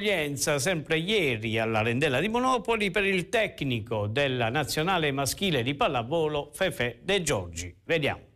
accoglienza sempre ieri alla rendella di Monopoli per il tecnico della nazionale maschile di pallavolo Fefe De Giorgi. Vediamo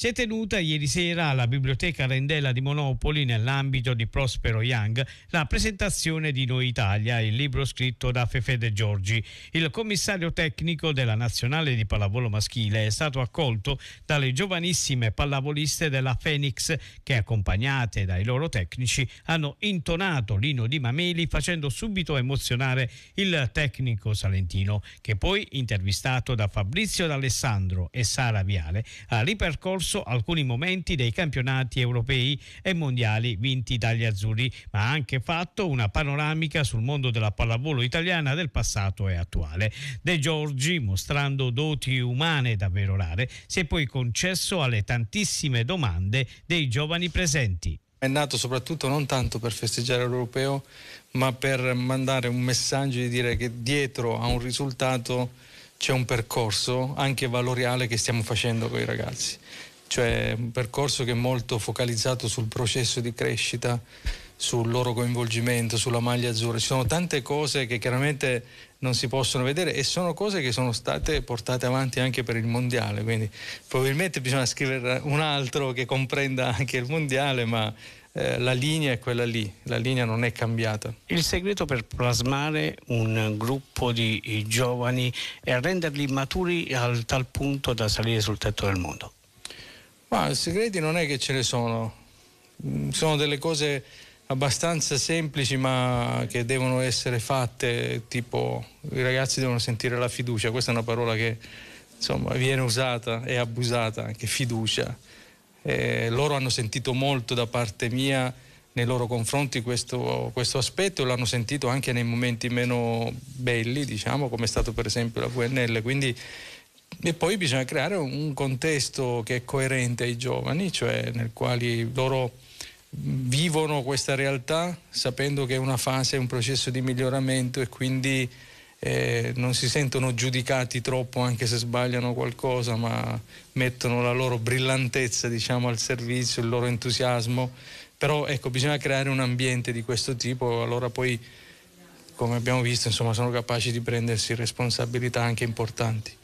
si è tenuta ieri sera alla Biblioteca Rendella di Monopoli nell'ambito di Prospero Young la presentazione di Noi Italia, il libro scritto da Fefe De Giorgi. Il commissario tecnico della nazionale di pallavolo maschile è stato accolto dalle giovanissime pallavoliste della Phoenix che accompagnate dai loro tecnici hanno intonato l'ino di Mameli facendo subito emozionare il tecnico salentino che poi intervistato da Fabrizio D'Alessandro e Sara Viale ha ripercorso percorso alcuni momenti dei campionati europei e mondiali vinti dagli azzurri, ma ha anche fatto una panoramica sul mondo della pallavolo italiana del passato e attuale. De Giorgi, mostrando doti umane davvero rare, si è poi concesso alle tantissime domande dei giovani presenti. È nato soprattutto non tanto per festeggiare l'europeo, ma per mandare un messaggio di dire che dietro a un risultato c'è un percorso anche valoriale che stiamo facendo con i ragazzi cioè un percorso che è molto focalizzato sul processo di crescita, sul loro coinvolgimento, sulla maglia azzurra. Ci sono tante cose che chiaramente non si possono vedere e sono cose che sono state portate avanti anche per il mondiale, quindi probabilmente bisogna scrivere un altro che comprenda anche il mondiale, ma eh, la linea è quella lì, la linea non è cambiata. Il segreto per plasmare un gruppo di eh, giovani è renderli maturi al tal punto da salire sul tetto del mondo. Ma segreti non è che ce ne sono, mm, sono delle cose abbastanza semplici ma che devono essere fatte, tipo i ragazzi devono sentire la fiducia, questa è una parola che insomma, viene usata e abusata, anche fiducia. Eh, loro hanno sentito molto da parte mia nei loro confronti questo, questo aspetto e l'hanno sentito anche nei momenti meno belli, diciamo, come è stato per esempio la VNL. Quindi e poi bisogna creare un contesto che è coerente ai giovani, cioè nel quale loro vivono questa realtà sapendo che è una fase, è un processo di miglioramento e quindi eh, non si sentono giudicati troppo anche se sbagliano qualcosa, ma mettono la loro brillantezza diciamo, al servizio, il loro entusiasmo. Però ecco, bisogna creare un ambiente di questo tipo, allora poi, come abbiamo visto, insomma, sono capaci di prendersi responsabilità anche importanti.